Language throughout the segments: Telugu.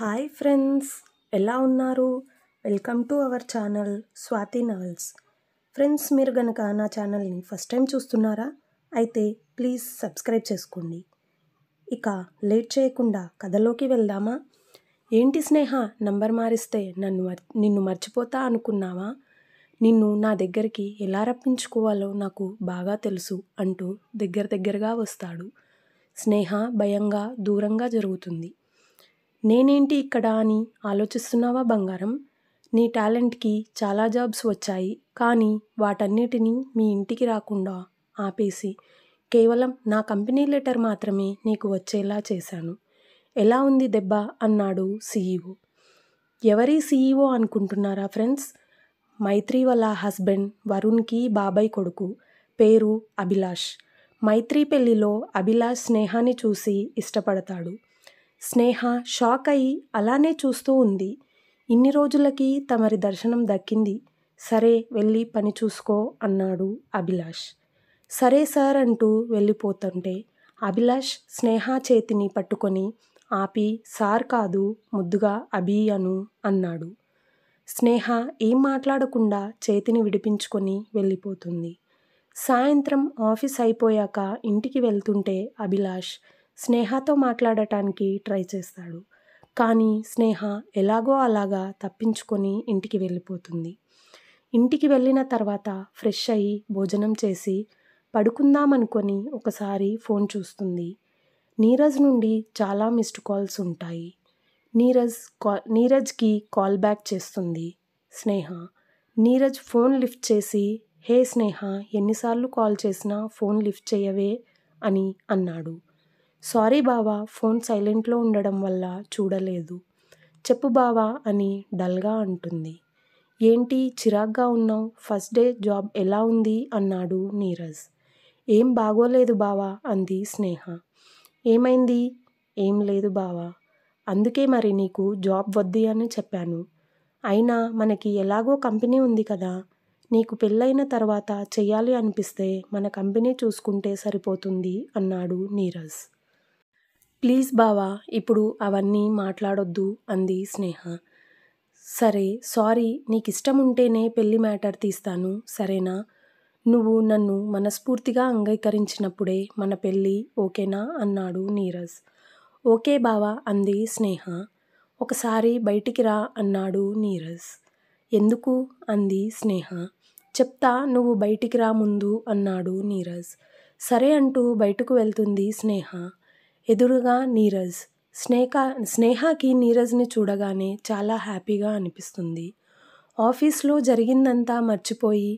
హాయ్ ఫ్రెండ్స్ ఎలా ఉన్నారు welcome to our channel Swathi novels friends మీరు గనక నా ఛానల్ని ఫస్ట్ టైం చూస్తున్నారా అయితే ప్లీజ్ సబ్స్క్రైబ్ చేసుకోండి ఇక లేట్ చేయకుండా కథలోకి వెళ్దామా ఏంటి స్నేహ నంబర్ మారిస్తే నన్ను నిన్ను మర్చిపోతా అనుకున్నావా నిన్ను నా దగ్గరికి ఎలా రప్పించుకోవాలో నాకు బాగా తెలుసు అంటూ దగ్గర దగ్గరగా వస్తాడు స్నేహ భయంగా దూరంగా జరుగుతుంది నేనేంటి ఇక్కడ అని ఆలోచిస్తున్నావా బంగారం నీ టాలెంట్కి చాలా జాబ్స్ వచ్చాయి కానీ వాటన్నిటినీ మీ ఇంటికి రాకుండా ఆపేసి కేవలం నా కంపెనీ లెటర్ మాత్రమే నీకు వచ్చేలా చేశాను ఎలా ఉంది దెబ్బ అన్నాడు సీఈఓ ఎవరి సీఈఓ అనుకుంటున్నారా ఫ్రెండ్స్ మైత్రి వాళ్ళ హస్బెండ్ వరుణ్కి బాబాయ్ కొడుకు పేరు అభిలాష్ మైత్రి పెళ్లిలో అభిలాష్ స్నేహాన్ని చూసి ఇష్టపడతాడు స్నేహ షాక్ అయి అలానే చూస్తూ ఉంది ఇన్ని రోజులకి తమరి దర్శనం దక్కింది సరే వెళ్ళి పని చూసుకో అన్నాడు అభిలాష్ సరే సార్ అంటూ వెళ్ళిపోతుంటే అభిలాష్ స్నేహ చేతిని పట్టుకొని ఆపి సార్ కాదు ముద్దుగా అభి అను అన్నాడు స్నేహ ఏం మాట్లాడకుండా చేతిని విడిపించుకొని వెళ్ళిపోతుంది సాయంత్రం ఆఫీస్ అయిపోయాక ఇంటికి వెళ్తుంటే అభిలాష్ స్నేహతో మాట్లాడటానికి ట్రై చేస్తాడు కానీ స్నేహ ఎలాగో అలాగా తప్పించుకొని ఇంటికి వెళ్ళిపోతుంది ఇంటికి వెళ్ళిన తర్వాత ఫ్రెష్ అయ్యి భోజనం చేసి పడుకుందామనుకొని ఒకసారి ఫోన్ చూస్తుంది నీరజ్ నుండి చాలా మిస్డ్ కాల్స్ ఉంటాయి నీరజ్ కా నీరజ్కి కాల్ బ్యాక్ చేస్తుంది స్నేహ నీరజ్ ఫోన్ లిఫ్ట్ చేసి హే స్నేహ ఎన్నిసార్లు కాల్ చేసినా ఫోన్ లిఫ్ట్ చేయవే అని అన్నాడు సారీ బావా ఫోన్ సైలెంట్లో ఉండడం వల్ల చూడలేదు చెప్పు బావా అని డల్గా అంటుంది ఏంటి చిరాగ్గా ఉన్నావు ఫస్ట్ డే జాబ్ ఎలా ఉంది అన్నాడు నీరజ్ ఏం బాగోలేదు బావా అంది స్నేహ ఏమైంది ఏం లేదు బావా అందుకే మరి నీకు జాబ్ వద్దు అని చెప్పాను అయినా మనకి ఎలాగో కంపెనీ ఉంది కదా నీకు పెళ్ళైన తర్వాత చెయ్యాలి అనిపిస్తే మన కంపెనీ చూసుకుంటే సరిపోతుంది అన్నాడు నీరజ్ ప్లీజ్ బావా ఇప్పుడు అవన్నీ మాట్లాడొద్దు అంది స్నేహ సరే సారీ నీకు ఇష్టం ఉంటేనే పెళ్ళి మ్యాటర్ తీస్తాను సరేనా నువ్వు నన్ను మనస్ఫూర్తిగా అంగీకరించినప్పుడే మన పెళ్ళి ఓకేనా అన్నాడు నీరజ్ ఓకే బావా అంది స్నేహ ఒకసారి బయటికి రా అన్నాడు నీరజ్ ఎందుకు అంది స్నేహ చెప్తా నువ్వు బయటికి రా ముందు అన్నాడు నీరజ్ సరే అంటూ బయటకు వెళ్తుంది స్నేహ ఎదురుగా నీరజ్ స్నేహ స్నేహకి నీరజ్ని చూడగానే చాలా హ్యాపీగా అనిపిస్తుంది ఆఫీస్లో జరిగిందంతా మర్చిపోయి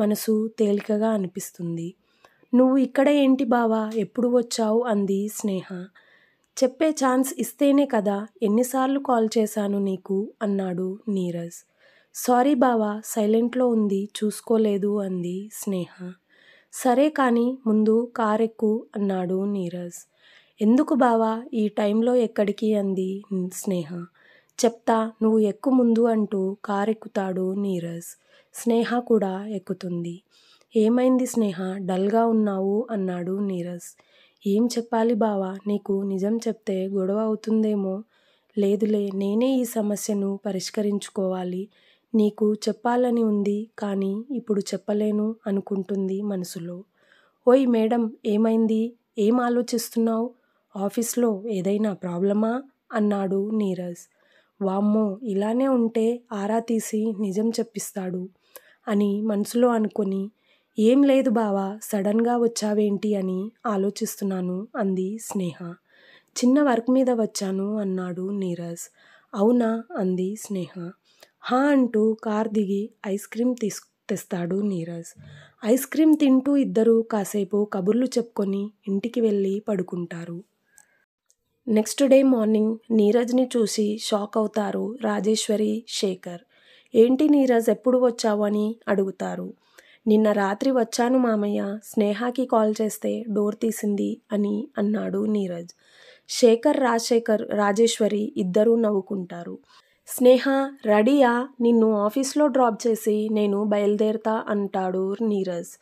మనసు తేలికగా అనిపిస్తుంది నువ్వు ఇక్కడ ఏంటి బావా ఎప్పుడు వచ్చావు అంది స్నేహ చెప్పే ఛాన్స్ ఇస్తేనే కదా ఎన్నిసార్లు కాల్ చేశాను నీకు అన్నాడు నీరజ్ సారీ బావా సైలెంట్లో ఉంది చూసుకోలేదు అంది స్నేహ సరే కానీ ముందు కారెక్కు అన్నాడు నీరజ్ ఎందుకు బావా ఈ టైంలో ఎక్కడికి అంది స్నేహ చెప్తా నువ్వు ఎక్కు ముందు అంటూ కారెక్కుతాడు నీరజ్ స్నేహ కూడా ఎక్కుతుంది ఏమైంది స్నేహ డల్గా ఉన్నావు అన్నాడు నీరజ్ ఏం చెప్పాలి బావా నీకు నిజం చెప్తే గొడవ అవుతుందేమో లేదులే నేనే ఈ సమస్యను పరిష్కరించుకోవాలి నీకు చెప్పాలని ఉంది కానీ ఇప్పుడు చెప్పలేను అనుకుంటుంది మనసులో ఓయ్ మేడం ఏమైంది ఏం ఆలోచిస్తున్నావు ఆఫీస్లో ఏదైనా ప్రాబ్లమా అన్నాడు నీరజ్ వామ్మో ఇలానే ఉంటే ఆరా తీసి నిజం చెప్పిస్తాడు అని మనసులో అనుకొని ఏం లేదు బావా సడన్గా వచ్చావేంటి అని ఆలోచిస్తున్నాను అంది స్నేహ చిన్న వర్క్ మీద వచ్చాను అన్నాడు నీరజ్ అవునా అంది స్నేహ హా అంటూ కార్ దిగి ఐస్ క్రీమ్ తీస్ తెస్తాడు నీరజ్ ఐస్ క్రీమ్ తింటూ ఇద్దరూ కాసేపు కబుర్లు చెప్పుకొని ఇంటికి వెళ్ళి పడుకుంటారు నెక్స్ట్ డే మార్నింగ్ నీరజ్ని చూసి షాక్ అవుతారు రాజేశ్వరి శేఖర్ ఏంటి నీరజ్ ఎప్పుడు వచ్చావు అని అడుగుతారు నిన్న రాత్రి వచ్చాను మామయ్య స్నేహాకి కాల్ చేస్తే డోర్ తీసింది అని అన్నాడు నీరజ్ శేఖర్ రాజశేఖర్ రాజేశ్వరి ఇద్దరూ నవ్వుకుంటారు స్నేహ రెడీయా నిన్ను ఆఫీస్లో డ్రాప్ చేసి నేను బయలుదేరుతా అంటాడు నీరజ్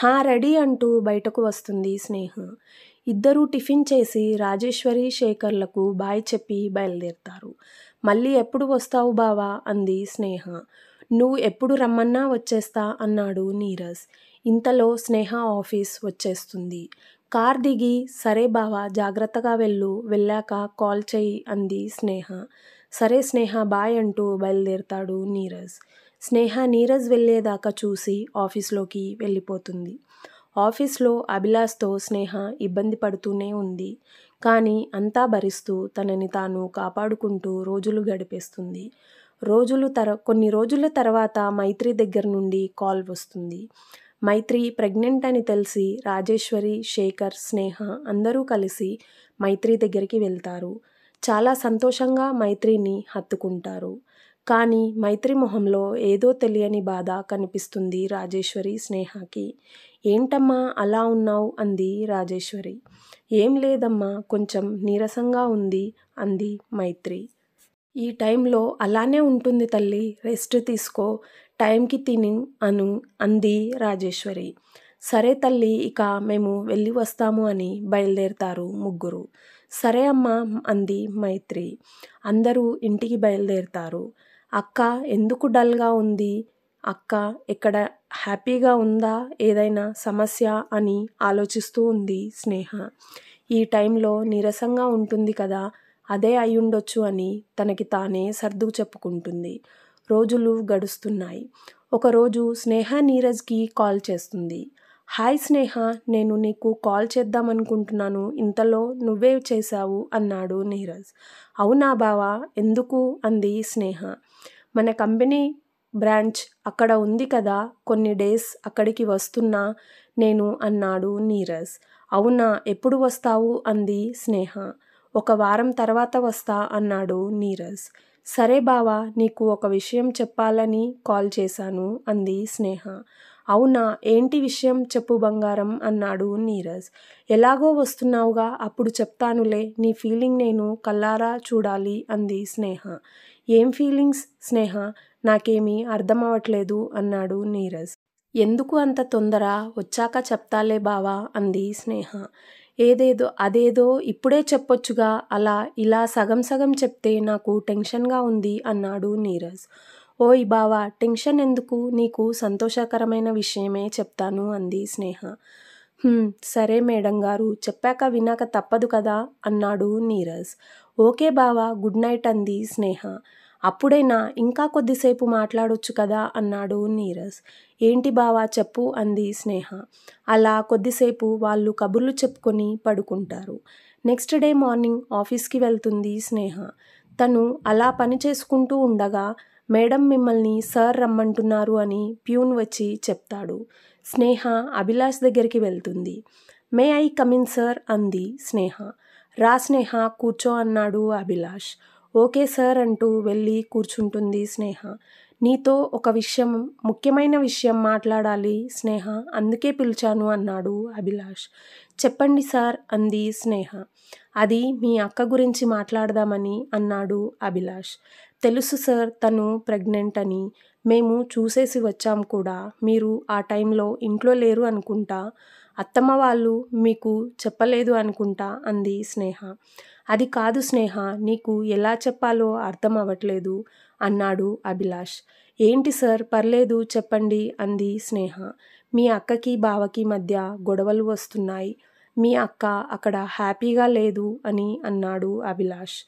హా రెడీ అంటూ బయటకు వస్తుంది స్నేహ ఇద్దరూ టిఫిన్ చేసి రాజేశ్వరి శేఖర్లకు బాయ్ చెప్పి బయలుదేరుతారు మళ్ళీ ఎప్పుడు వస్తావు బావా అంది స్నేహ నువ్వు ఎప్పుడు రమ్మన్నా వచ్చేస్తా అన్నాడు నీరజ్ ఇంతలో స్నేహ ఆఫీస్ వచ్చేస్తుంది కార్ దిగి సరే బావా జాగ్రత్తగా వెళ్ళు వెళ్ళాక కాల్ చేయి అంది స్నేహ సరే స్నేహ బాయ్ అంటూ బయలుదేరుతాడు నీరజ్ స్నేహ నీరజ్ వెళ్ళేదాకా చూసి ఆఫీస్లోకి వెళ్ళిపోతుంది ఆఫీస్లో అభిలాష్తో స్నేహ ఇబ్బంది పడుతూనే ఉంది కానీ అంతా భరిస్తూ తనని తాను కాపాడుకుంటూ రోజులు గడిపేస్తుంది రోజులు తర కొన్ని రోజుల తర్వాత మైత్రి దగ్గర నుండి కాల్ వస్తుంది మైత్రి ప్రెగ్నెంట్ అని తెలిసి రాజేశ్వరి శేఖర్ స్నేహ అందరూ కలిసి మైత్రి దగ్గరికి వెళ్తారు చాలా సంతోషంగా మైత్రిని హత్తుకుంటారు కానీ మైత్రి మొహంలో ఏదో తెలియని బాధ కనిపిస్తుంది రాజేశ్వరి స్నేహకి ఏంటమ్మా అలా ఉన్నావు అంది రాజేశ్వరి ఏం లేదమ్మా కొంచెం నీరసంగా ఉంది అంది మైత్రి ఈ టైంలో అలానే ఉంటుంది తల్లి రెస్ట్ తీసుకో టైంకి తిని అను అంది రాజేశ్వరి సరే తల్లి ఇక మేము వెళ్ళి వస్తాము అని బయలుదేరుతారు ముగ్గురు సరే అమ్మా అంది మైత్రి అందరూ ఇంటికి బయలుదేరుతారు అక్క ఎందుకు డల్గా ఉంది అక్క ఇక్కడ హ్యాపీగా ఉందా ఏదైనా సమస్య అని ఆలోచిస్తూ ఉంది స్నేహ ఈ టైంలో నీరసంగా ఉంటుంది కదా అదే అయ్యుండొచ్చు అని తనకి తానే సర్దు చెప్పుకుంటుంది రోజులు గడుస్తున్నాయి ఒకరోజు స్నేహ నీరజ్కి కాల్ చేస్తుంది హాయ్ స్నేహ నేను నీకు కాల్ చేద్దామనుకుంటున్నాను ఇంతలో నువ్వే చేశావు అన్నాడు నీరజ్ అవునా బావా ఎందుకు అంది స్నేహ మన కంపెనీ బ్రాంచ్ అక్కడ ఉంది కదా కొన్ని డేస్ అక్కడికి వస్తున్నా నేను అన్నాడు నీరజ్ అవునా ఎప్పుడు వస్తావు అంది స్నేహ ఒక వారం తర్వాత వస్తా అన్నాడు నీరజ్ సరే బావా నీకు ఒక విషయం చెప్పాలని కాల్ చేశాను అంది స్నేహ అవునా ఏంటి విషయం చెప్పు బంగారం అన్నాడు నీరజ్ ఎలాగో వస్తున్నావుగా అప్పుడు చెప్తానులే నీ ఫీలింగ్ నేను కల్లారా చూడాలి అంది స్నేహ ఏం ఫీలింగ్స్ స్నేహ నాకేమీ అర్థం అవట్లేదు అన్నాడు నీరజ్ ఎందుకు అంత తొందర వచ్చాక చెప్తాలే బావా అంది స్నేహ ఏదేదో అదేదో ఇప్పుడే చెప్పొచ్చుగా అలా ఇలా సగం సగం చెప్తే నాకు టెన్షన్గా ఉంది అన్నాడు నీరజ్ ఓయ్ బావా టెన్షన్ ఎందుకు నీకు సంతోషకరమైన విషయమే చెప్తాను అంది స్నేహ సరే మేడం గారు చెప్పాక వినాక తప్పదు కదా అన్నాడు నీరజ్ ఓకే బావా గుడ్ నైట్ అంది స్నేహ అప్పుడైనా ఇంకా కొద్దిసేపు మాట్లాడొచ్చు కదా అన్నాడు నీరజ్ ఏంటి బావా చెప్పు అంది స్నేహ అలా కొద్దిసేపు వాళ్ళు కబుర్లు చెప్పుకొని పడుకుంటారు నెక్స్ట్ డే మార్నింగ్ ఆఫీస్కి వెళ్తుంది స్నేహ తను అలా పని చేసుకుంటూ ఉండగా మేడం మిమ్మల్ని సార్ రమ్మంటున్నారు అని ప్యూన్ వచ్చి చెప్తాడు స్నేహ అభిలాష్ దగ్గరికి వెళ్తుంది మే ఐ కమిన్ సార్ అంది స్నేహ రా స్నేహ కూర్చో అన్నాడు అభిలాష్ ఓకే సార్ అంటూ వెళ్ళి కూర్చుంటుంది స్నేహ నీతో ఒక విషయం ముఖ్యమైన విషయం మాట్లాడాలి స్నేహ అందుకే పిలిచాను అన్నాడు అభిలాష్ చెప్పండి సార్ అంది స్నేహ అది మీ అక్క గురించి మాట్లాడదామని అన్నాడు అభిలాష్ తెలుసు సార్ తను ప్రెగ్నెంట్ అని మేము చూసేసి వచ్చాం కూడా మీరు ఆ టైంలో ఇంట్లో లేరు అనుకుంటా అత్తమ్మ వాళ్ళు మీకు చెప్పలేదు అనుకుంటా అంది స్నేహ అది కాదు స్నేహ నీకు ఎలా చెప్పాలో అర్థం అవ్వట్లేదు అన్నాడు అభిలాష్ ఏంటి సార్ పర్లేదు చెప్పండి అంది స్నేహ మీ అక్కకి బావకి మధ్య గొడవలు వస్తున్నాయి మీ అక్క అక్కడ హ్యాపీగా లేదు అని అన్నాడు అభిలాష్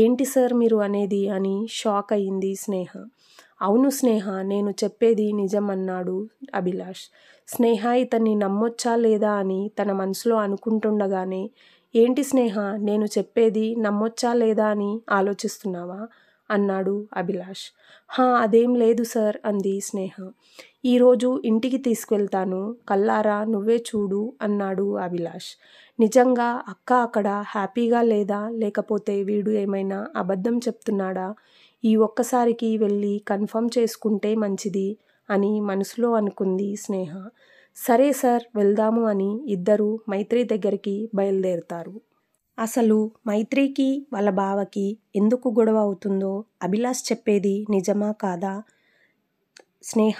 ఏంటి సార్ మీరు అనేది అని షాక్ అయింది స్నేహ అవును స్నేహ నేను చెప్పేది నిజం అన్నాడు అభిలాష్ స్నేహ ఇతన్ని నమ్మొచ్చా లేదా అని తన మనసులో అనుకుంటుండగానే ఏంటి స్నేహ నేను చెప్పేది నమ్మొచ్చా లేదా అని ఆలోచిస్తున్నావా అన్నాడు అభిలాష్ హా అదేం లేదు సార్ అంది స్నేహ ఈరోజు ఇంటికి తీసుకెళ్తాను కల్లారా నువ్వే చూడు అన్నాడు అభిలాష్ నిజంగా అక్క అక్కడ హ్యాపీగా లేదా లేకపోతే వీడు ఏమైనా అబద్ధం చెప్తున్నాడా ఈ ఒక్కసారికి వెళ్ళి కన్ఫర్మ్ చేసుకుంటే మంచిది అని మనసులో అనుకుంది స్నేహ సరే సార్ వెళ్దాము అని ఇద్దరు మైత్రి దగ్గరికి బయలుదేరుతారు అసలు మైత్రికి వాళ్ళ బావకి ఎందుకు గొడవ అవుతుందో అభిలాష్ చెప్పేది నిజమా కాదా స్నేహ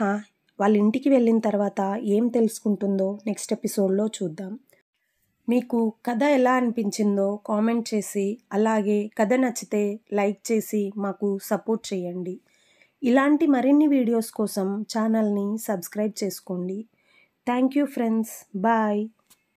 వాళ్ళ ఇంటికి వెళ్ళిన తర్వాత ఏం తెలుసుకుంటుందో నెక్స్ట్ ఎపిసోడ్లో చూద్దాం మీకు కథ ఎలా అనిపించిందో కామెంట్ చేసి అలాగే కథ నచ్చితే లైక్ చేసి మాకు సపోర్ట్ చేయండి ఇలాంటి మరిన్ని వీడియోస్ కోసం ఛానల్ని సబ్స్క్రైబ్ చేసుకోండి థ్యాంక్ యూ ఫ్రెండ్స్ బాయ్